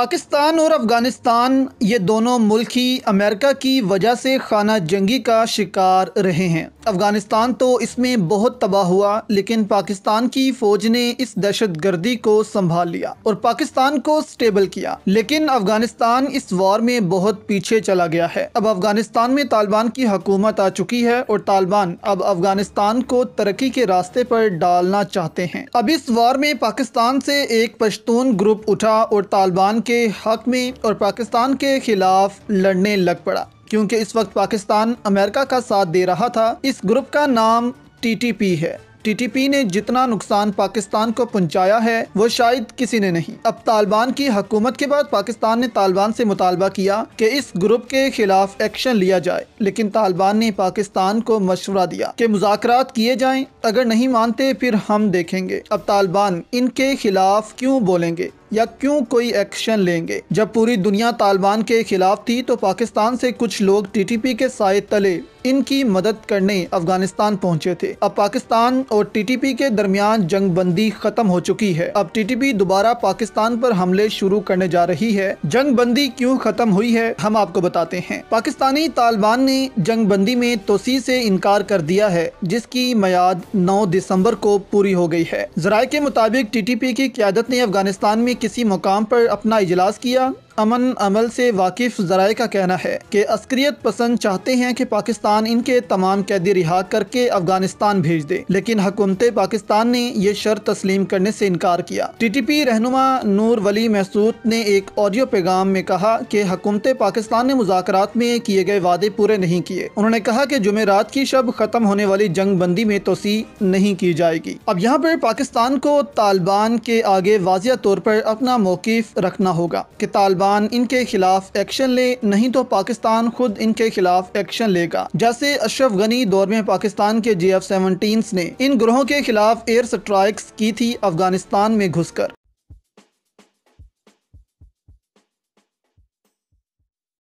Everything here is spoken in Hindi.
पाकिस्तान और अफ़गानिस्तान ये दोनों मुल्क ही अमेरिका की वजह से खाना जंगी का शिकार रहे हैं अफ़गानिस्तान तो इसमें बहुत तबाह हुआ लेकिन पाकिस्तान की फ़ौज ने इस दहशत गर्दी को संभाल लिया और पाकिस्तान को स्टेबल किया लेकिन अफ़गानिस्तान इस वार में बहुत पीछे चला गया है अब अफ़गानिस्तान में तालिबान की हकूमत आ चुकी है और तालिबान अब अफ़गानिस्तान को तरक्की के रास्ते पर डालना चाहते हैं अब इस वार में पाकिस्तान से एक पश्तून ग्रुप उठा और तालिबान के हक में और पाकिस्तान के खिलाफ लड़ने लग पड़ा क्योंकि इस वक्त पाकिस्तान अमेरिका का साथ दे रहा था इस ग्रुप का नाम टीटीपी है टीटीपी ने जितना नुकसान पाकिस्तान को पहुंचाया है वो शायद किसी ने नहीं अब तालिबान की हकूमत के बाद पाकिस्तान ने तालिबान से मुतालबा किया कि इस ग्रुप के खिलाफ एक्शन लिया जाए लेकिन तालिबान ने पाकिस्तान को मशवरा दिया कि मुजात किए जाएं अगर नहीं मानते फिर हम देखेंगे अब तालिबान इनके खिलाफ क्यों बोलेंगे या क्यों कोई एक्शन लेंगे जब पूरी दुनिया तालिबान के खिलाफ थी तो पाकिस्तान से कुछ लोग टीटीपी के साय तले इनकी मदद करने अफगानिस्तान पहुंचे थे अब पाकिस्तान और टीटीपी के दरमियान जंग बंदी खत्म हो चुकी है अब टीटीपी दोबारा पाकिस्तान पर हमले शुरू करने जा रही है जंग बंदी क्यों खत्म हुई है हम आपको बताते हैं पाकिस्तानी तालिबान ने जंग बंदी में तोसी से इनकार कर दिया है जिसकी मियाद नौ दिसम्बर को पूरी हो गयी है जराये के मुताबिक टी टी पी की क्यादत ने अफगानिस्तान में किसी मुकाम पर अपना इजलास किया अमन अमल से वाकिफ जराये का कहना है कि अस्क्रियत पसंद चाहते हैं कि पाकिस्तान इनके तमाम कैदी रिहा करके अफगानिस्तान भेज दे लेकिन हुकूमत पाकिस्तान ने यह शर्त तस्लीम करने से इनकार किया टी टी पी रहनुमा नूर वली महसूद ने एक ऑडियो पैगाम में कहा कि हुकूमत पाकिस्तान ने मुजात में किए गए वादे पूरे नहीं किए उन्होंने कहा कि जुमेरात की शब खत्म होने वाली जंग बंदी में तोसी नहीं की जाएगी अब यहाँ पर पाकिस्तान को तालिबान के आगे वाजिया तौर पर अपना मौकफ रखना होगा कि तालिबान तालिबान इनके खिलाफ एक्शन ले नहीं तो पाकिस्तान खुद इनके खिलाफ एक्शन लेगा जैसे अशरफ गनी दौर में पाकिस्तान के जे एफ सेवनटीन ने इन ग्रोहों के खिलाफ एयर स्ट्राइक्स की थी अफगानिस्तान में घुसकर